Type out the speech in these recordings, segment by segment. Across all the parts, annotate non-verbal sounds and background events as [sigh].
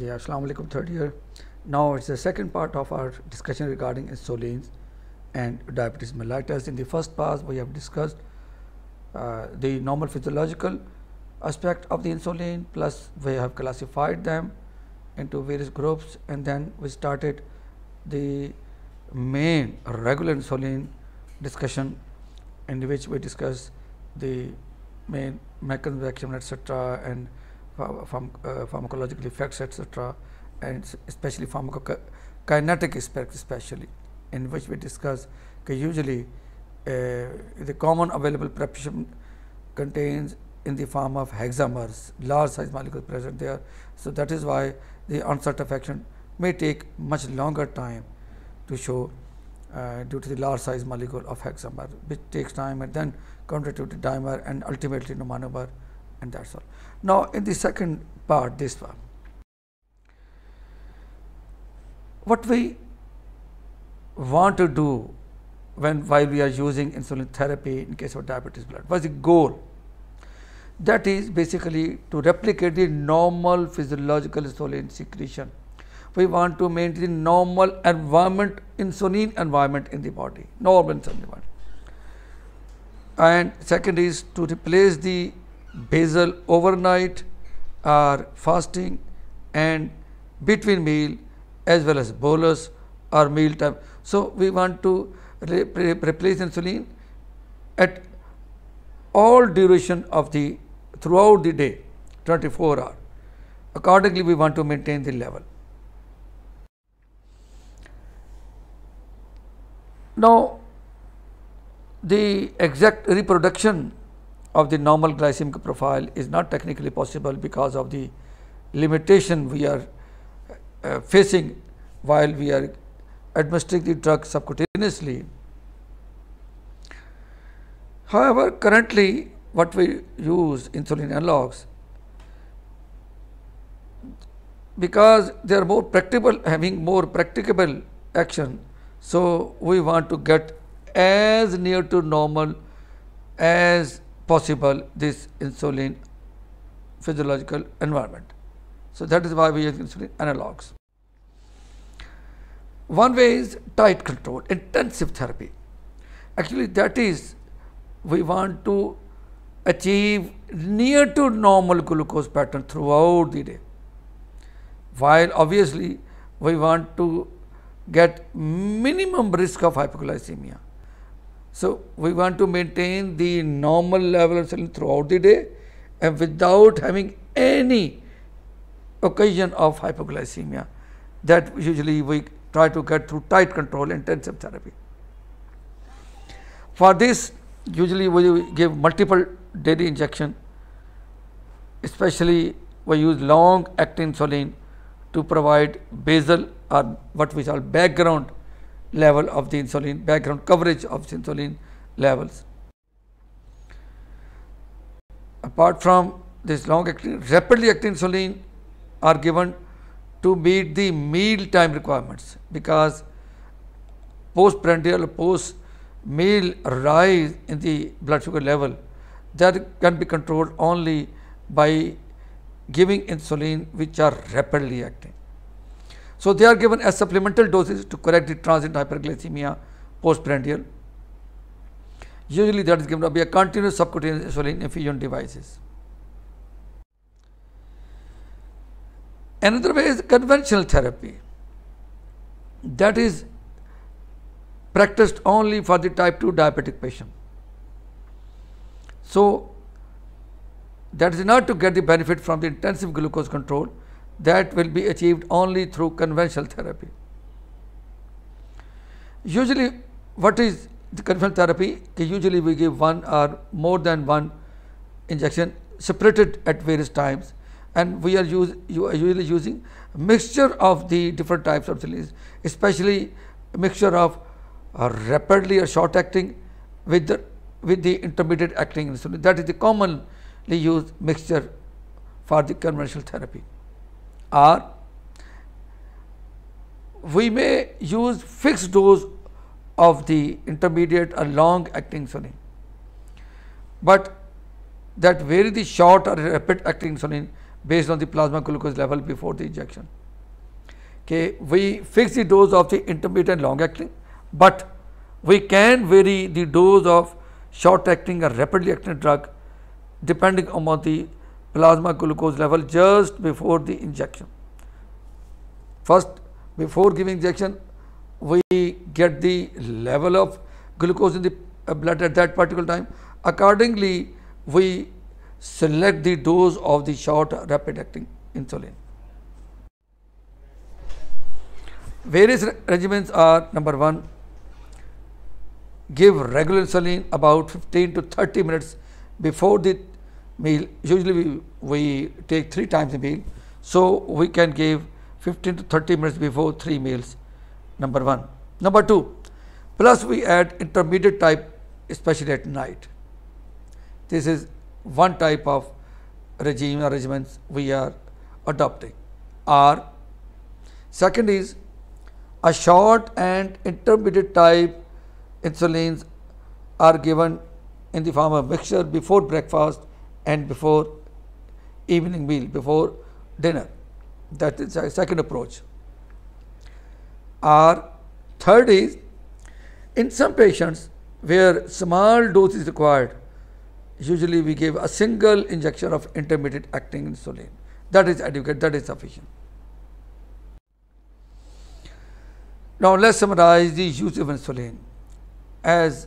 Yeah, Assalamu alaikum, third year. Now it's the second part of our discussion regarding insulin and diabetes mellitus. In the first part, we have discussed uh, the normal physiological aspect of the insulin, plus we have classified them into various groups, and then we started the main regular insulin discussion in which we discuss the main mechanism of action, etc., and pharm uh, pharmacological effects, etc., and especially pharmacokinetic effects, especially in which we discuss usually uh, the common available preparation contains in the form of hexamers, large size molecules present there. So, that is why the onset of action may take much longer time to show uh, due to the large size molecule of hexamer, which takes time and then converted to dimer and ultimately to monomer and that's all. Now, in the second part, this one, what we want to do when while we are using insulin therapy in case of diabetes blood was the goal that is basically to replicate the normal physiological insulin secretion we want to maintain normal environment insulin environment in the body normal insulin environment and second is to replace the basil overnight or fasting and between meal as well as bolus or meal time. So, we want to re re replace insulin at all duration of the throughout the day 24 hour. Accordingly, we want to maintain the level. Now, the exact reproduction of the normal glycemic profile is not technically possible because of the limitation we are uh, facing while we are administering the drug subcutaneously. However, currently what we use insulin analogs because they are more practicable having more practicable action. So, we want to get as near to normal as possible this insulin physiological environment. So that is why we use insulin analogs. One way is tight control, intensive therapy. Actually, that is, we want to achieve near to normal glucose pattern throughout the day. While obviously, we want to get minimum risk of hypoglycemia. So we want to maintain the normal level of insulin throughout the day and without having any occasion of hypoglycemia that usually we try to get through tight control intensive therapy. For this usually we give multiple daily injection especially we use long acting insulin to provide basal or what we call background level of the insulin, background coverage of insulin levels. Apart from this long acting, rapidly acting insulin are given to meet the meal time requirements because postprandial post meal rise in the blood sugar level that can be controlled only by giving insulin which are rapidly acting. So, they are given as supplemental doses to correct the transient hyperglycemia postprandial. Usually that is given via continuous subcutaneous insulin infusion devices. Another way is conventional therapy that is practiced only for the type 2 diabetic patient. So, that is not to get the benefit from the intensive glucose control that will be achieved only through conventional therapy. Usually what is the conventional therapy? Usually we give one or more than one injection separated at various times and we are, use, are usually using mixture of the different types of disease, especially mixture of uh, rapidly or short acting with the, with the intermediate acting insulin. That is the commonly used mixture for the conventional therapy or we may use fixed dose of the intermediate or long acting insulin, but that vary the short or rapid acting insulin based on the plasma glucose level before the injection. Okay, we fix the dose of the intermediate and long acting, but we can vary the dose of short acting or rapidly acting drug depending upon the plasma glucose level just before the injection. First, before giving injection, we get the level of glucose in the blood at that particular time. Accordingly, we select the dose of the short rapid acting insulin. Various regimens are number one, give regular insulin about 15 to 30 minutes before the meal usually we, we take three times a meal so we can give 15 to 30 minutes before three meals number one number two plus we add intermediate type especially at night this is one type of regime arrangements we are adopting or second is a short and intermediate type insulins are given in the form of mixture before breakfast and before evening meal, before dinner. That is a second approach. Our third is in some patients where small dose is required, usually we give a single injection of intermittent acting insulin. That is adequate, that is sufficient. Now let's summarize the use of insulin. As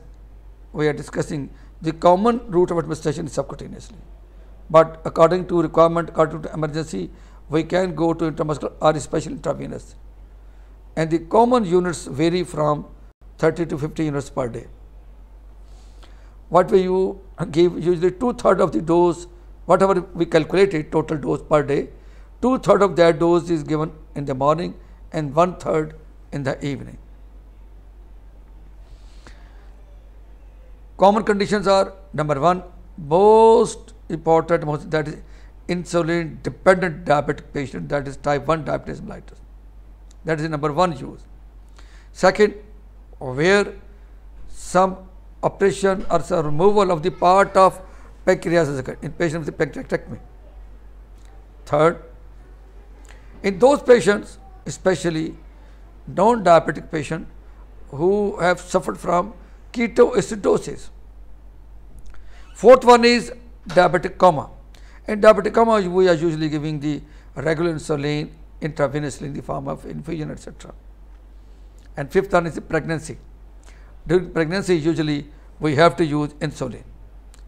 we are discussing, the common route of administration is subcutaneously. But according to requirement, according to emergency, we can go to intramuscular or special intravenous. And the common units vary from 30 to 50 units per day. What we you give usually two third of the dose, whatever we calculated total dose per day, two third of that dose is given in the morning and one third in the evening. Common conditions are number one, most important, most, that is insulin dependent diabetic patient, that is type 1 diabetes mellitus. That is number one use. Second, where some operation or some removal of the part of pancreas is occurred in patients with pancreatectomy. Third, in those patients, especially non-diabetic patient who have suffered from ketoacidosis. Fourth one is diabetic coma. In diabetic coma, we are usually giving the regular insulin intravenously in the form of infusion, etc. And fifth one is the pregnancy. During pregnancy, usually we have to use insulin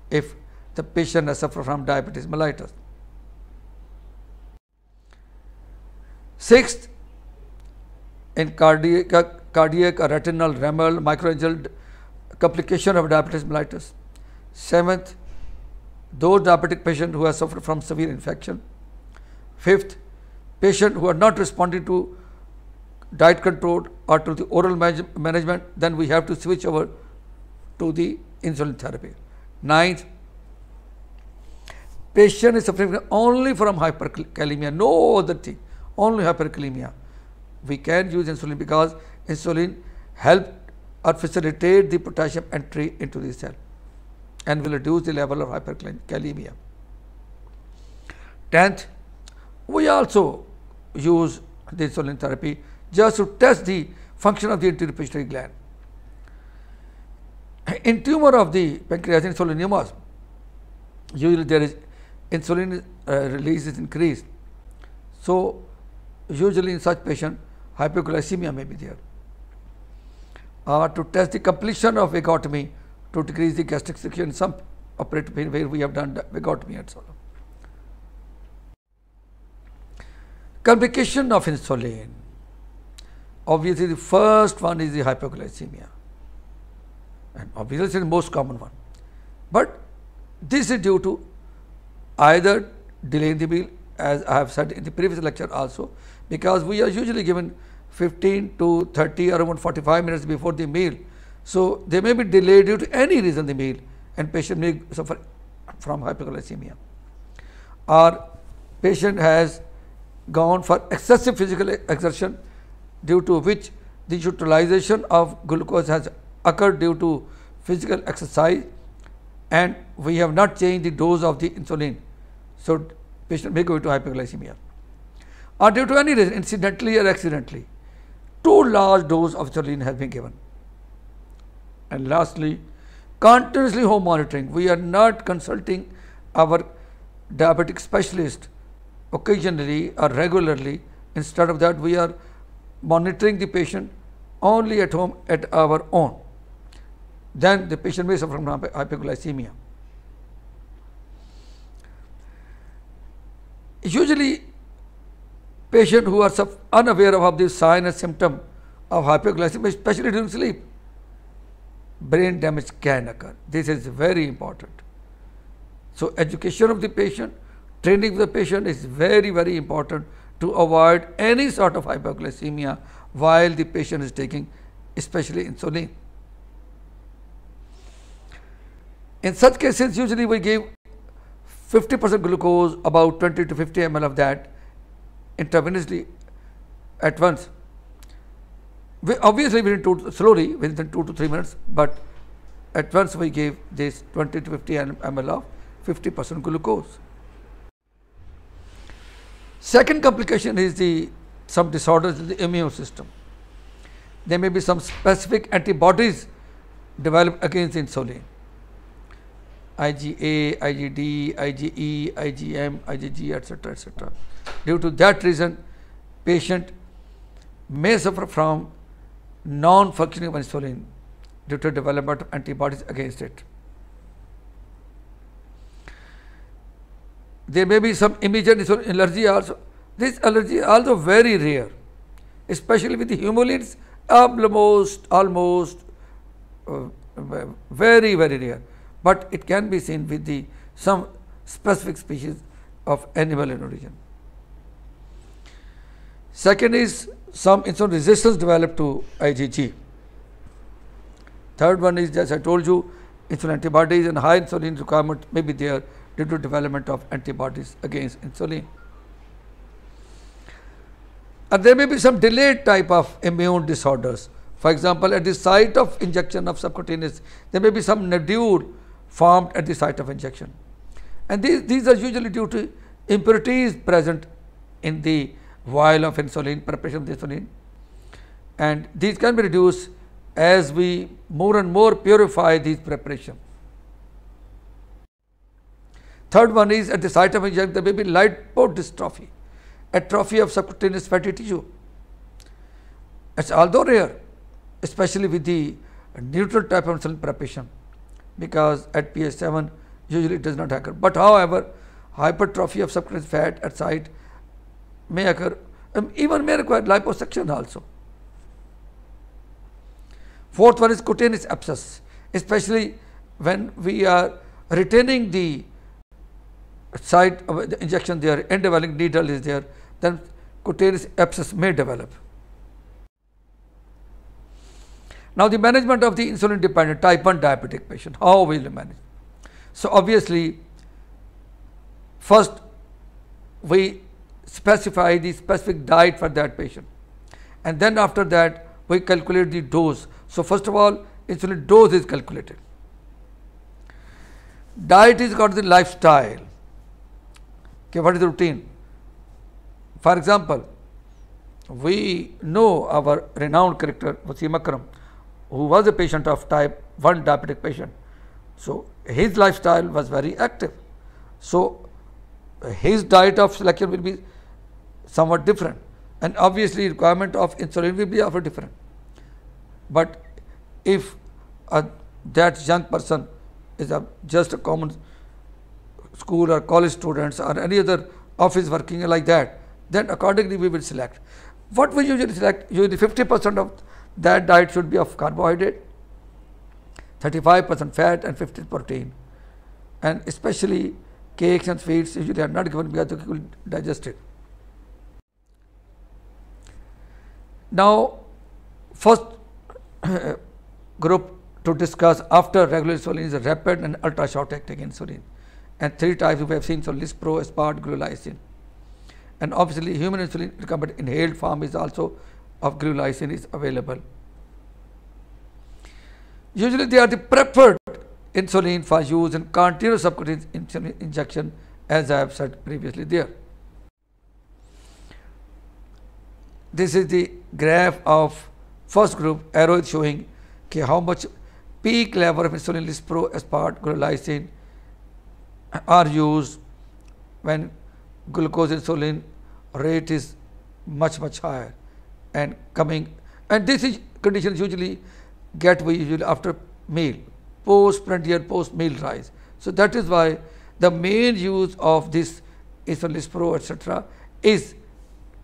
if the patient has suffered from diabetes mellitus. Sixth, in cardiac, cardiac retinal, renal, microangial complication of diabetes mellitus. Seventh, those diabetic patients who have suffered from severe infection. Fifth, patients who are not responding to diet control or to the oral management, then we have to switch over to the insulin therapy. Ninth, patient is suffering only from hyperkalemia, no other thing, only hyperkalemia. We can use insulin because insulin help or facilitate the potassium entry into the cell and will reduce the level of hyperkalemia. Tenth, we also use the insulin therapy just to test the function of the anterior pituitary gland. In tumor of the pancreas insulinomas, usually there is insulin uh, release is increased. So, usually in such patient hypoglycemia may be there uh, to test the completion of vagotomy to decrease the gastric secretion. in some operative pain where we have done vagotomy and so on. Complication of insulin. Obviously, the first one is the hypoglycemia and obviously it's the most common one. But this is due to either delaying the meal as I have said in the previous lecture also because we are usually given 15 to 30 or even 45 minutes before the meal. So, they may be delayed due to any reason the meal and patient may suffer from hypoglycemia. Or patient has gone for excessive physical exertion due to which the utilization of glucose has occurred due to physical exercise and we have not changed the dose of the insulin. So, patient may go into hypoglycemia. or due to any reason incidentally or accidentally two large dose of choline has been given. And lastly, continuously home monitoring. We are not consulting our diabetic specialist occasionally or regularly. Instead of that, we are monitoring the patient only at home at our own. Then the patient may suffer from hypoglycemia. Usually Patients who are unaware of this sign and symptom of hypoglycemia, especially during sleep, brain damage can occur. This is very important. So, education of the patient, training of the patient is very, very important to avoid any sort of hypoglycemia while the patient is taking especially insulin. In such cases, usually we give 50 percent glucose, about 20 to 50 ml of that intravenously at once. We obviously, within two, slowly within two to three minutes, but at once we gave this 20 to 50 ml of 50 percent glucose. Second complication is the some disorders in the immune system. There may be some specific antibodies developed against insulin. IgA, IgD, IgE, IgM, IgG, etc., etc. Due to that reason, patient may suffer from non-functioning of insulin due to development of antibodies against it. There may be some immediate insulin allergy also. This allergy is also very rare, especially with the humulins, almost, almost uh, very, very rare. But it can be seen with the some specific species of animal in origin. Second is some insulin resistance developed to IgG. Third one is, as I told you, insulin antibodies and high insulin requirement may be there due to development of antibodies against insulin. And there may be some delayed type of immune disorders. For example, at the site of injection of subcutaneous, there may be some nodule formed at the site of injection. And these, these are usually due to impurities present in the vial of insulin, preparation of insulin. And these can be reduced as we more and more purify these preparations. Third one is at the site of injection there may be light dystrophy, atrophy of subcutaneous fatty tissue. It's although rare, especially with the neutral type of insulin preparation because at pH 7 usually it does not occur. But however, hypertrophy of subcutaneous fat at site may occur, um, even may require liposuction also. Fourth one is cutaneous abscess, especially when we are retaining the site of uh, the injection there, endeveling needle is there, then cutaneous abscess may develop. Now, the management of the insulin dependent type 1 diabetic patient, how will you manage? So, obviously, first we specify the specific diet for that patient. And then after that, we calculate the dose. So, first of all, insulin dose is calculated. Diet is called the lifestyle. Okay, what is the routine? For example, we know our renowned character Wasim Akram, who was a patient of type 1 diabetic patient. So, his lifestyle was very active. So, his diet of selection will be somewhat different and obviously requirement of insulin will be also different. But if a, that young person is a, just a common school or college students or any other office working like that, then accordingly we will select. What we usually select, usually 50 percent of that diet should be of carbohydrate, 35 percent fat and 50 protein. And especially cakes and sweets usually are not given because they will digest it. Now, first [coughs] group to discuss after regular insulin is rapid and ultra short acting insulin and three types we have seen so lispro aspart glulysin and obviously human insulin recommended inhaled form is also of glulysin is available usually they are the preferred insulin for use in continuous subcutaneous injection as i have said previously there this is the graph of first group arrow is showing okay, how much peak level of insulin lispro aspart glucolysin are used when glucose insulin rate is much much higher and coming and this is conditions usually get we usually after meal post prandial post meal rise so that is why the main use of this insulin lispro etc is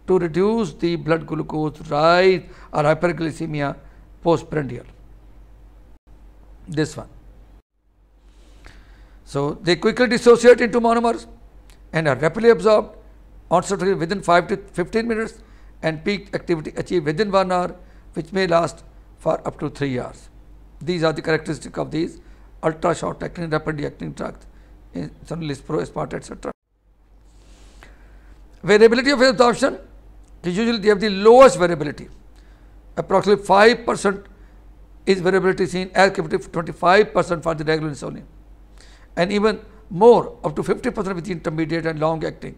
to reduce the blood glucose rise or hyperglycemia postprandial. This one. So, they quickly dissociate into monomers and are rapidly absorbed onset within 5 to 15 minutes and peak activity achieved within 1 hour which may last for up to 3 hours. These are the characteristic of these ultra short acting, rapidly acting eh, drugs, insulin, lispro, espartate, etc. Variability of absorption they usually they have the lowest variability. Approximately 5% is variability seen as compared to 25% for the regular insulin. And even more, up to 50% with the intermediate and long acting.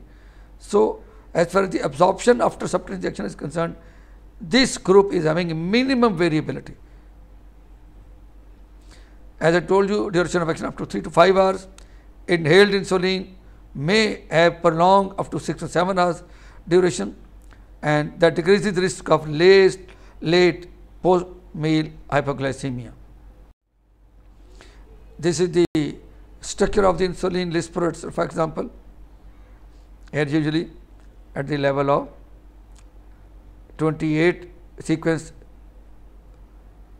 So, as far as the absorption after subcutaneous injection is concerned, this group is having minimum variability. As I told you, duration of action up to 3 to 5 hours. Inhaled insulin may have prolonged up to 6 to 7 hours duration and that decreases the risk of late, late post-meal hypoglycemia. This is the structure of the insulin lisperates, for example, here usually at the level of 28 sequence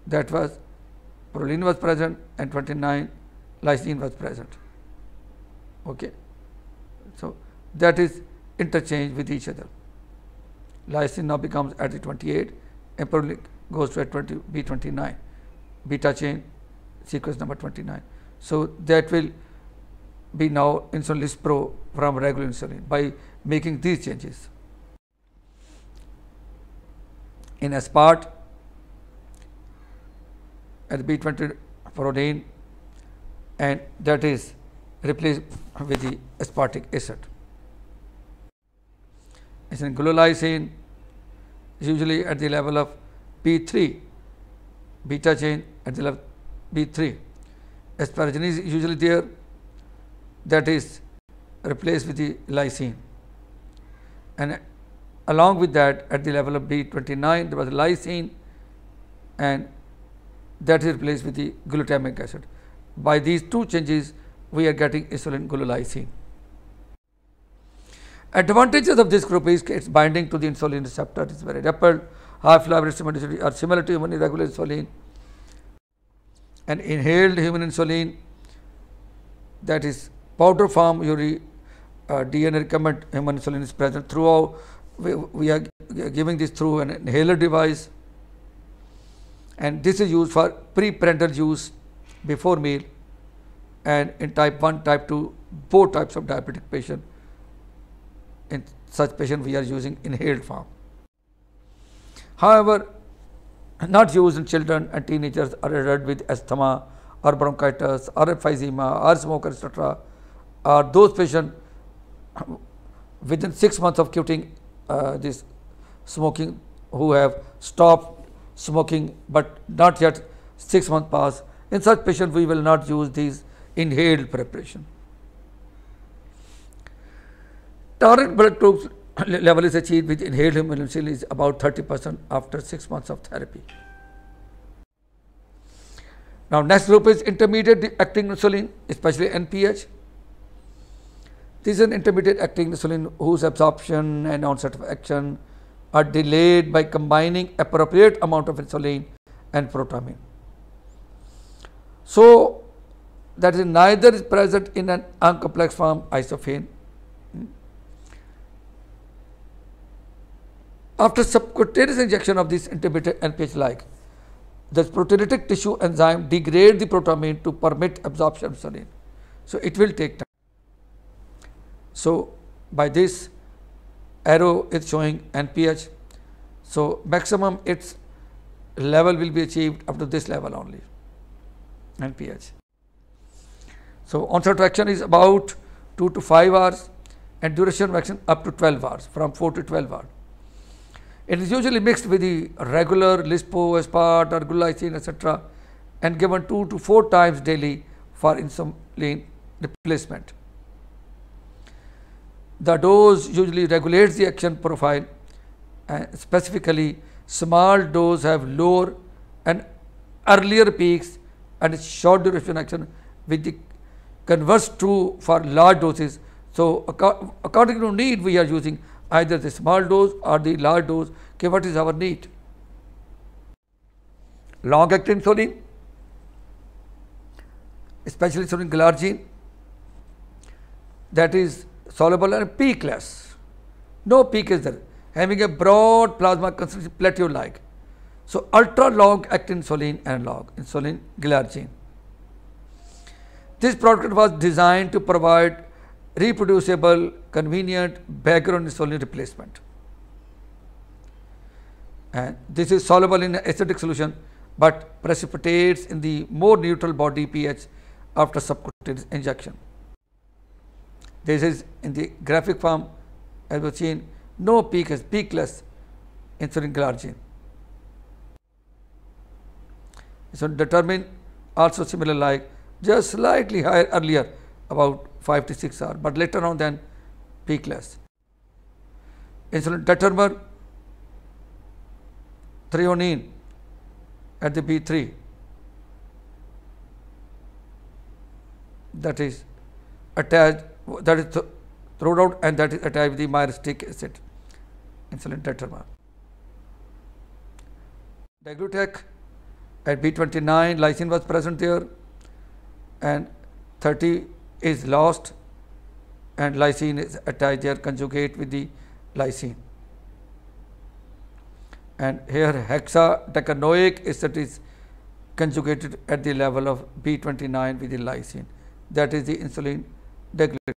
that was proline was present and 29 lysine was present. Okay. So, that is interchange with each other. Lysine now becomes at the 28, apparently goes to at 20, B29, beta chain sequence number 29. So, that will be now insulin lispro from regular insulin by making these changes. In aspart, at B20 protein and that is replaced with the aspartic acid. It's in glucosine is usually at the level of P3, beta chain at the level B3. Asparagine is usually there that is replaced with the lysine and along with that at the level of B29 there was lysine and that is replaced with the glutamic acid. By these two changes we are getting insulin glulysine. Advantages of this group is its binding to the insulin receptor is very rapid, half-life are similar to human irregular insulin and inhaled human insulin that is powder form uri uh, DNA recombinant human insulin is present throughout we, we are giving this through an inhaler device and this is used for pre-parental use before meal and in type 1, type 2 both types of diabetic patient in such patient we are using inhaled form. However, not used in children and teenagers or adults with asthma or bronchitis or emphysema or smokers etc. are those patients within 6 months of quitting uh, this smoking who have stopped smoking but not yet 6 months pass. In such patients we will not use these inhaled preparation. Target blood glucose level is achieved with inhaled insulin is about 30% after 6 months of therapy. Now next group is intermediate acting insulin, especially NPH. This is an intermediate acting insulin whose absorption and onset of action are delayed by combining appropriate amount of insulin and protamine. So that is neither is present in an uncomplex form isophane After subcutaneous injection of this inhibitor NPH-like, the proteolytic tissue enzyme degrade the protamine to permit absorption of insulin. So it will take time. So by this arrow is showing NPH. So maximum its level will be achieved up to this level only NPH. So onset of action is about 2 to 5 hours and duration of action up to 12 hours from 4 to 12 hours. It is usually mixed with the regular Lispo, Aspart or etc. and given 2 to 4 times daily for insulin replacement. The dose usually regulates the action profile and specifically small doses have lower and earlier peaks and short duration action with the converse true for large doses. So, according to need we are using either the small dose or the large dose, okay, what is our need? Long-acting insulin, especially insulin glargine, that is soluble and peakless. No peak is there, having a broad plasma concentration plateau-like. So, ultra-long acting insulin analog, insulin glargine. This product was designed to provide reproducible, convenient background only replacement. And this is soluble in acidic solution, but precipitates in the more neutral body pH after subcutaneous injection. This is in the graphic form as we've seen no peak is peakless insulin glargine. So, determine also similar like just slightly higher earlier about 5 to 6 hour, but later on than P class. Insulin determine threonine at the B3 that is attached that is th thrown out and that is attached with the myristic acid insulin tetramer. Diglutec at B29 lysine was present there and 30 is lost and lysine is attached, here, conjugate with the lysine. And here hexadecanoic is conjugated at the level of B29 with the lysine. That is the insulin degradation.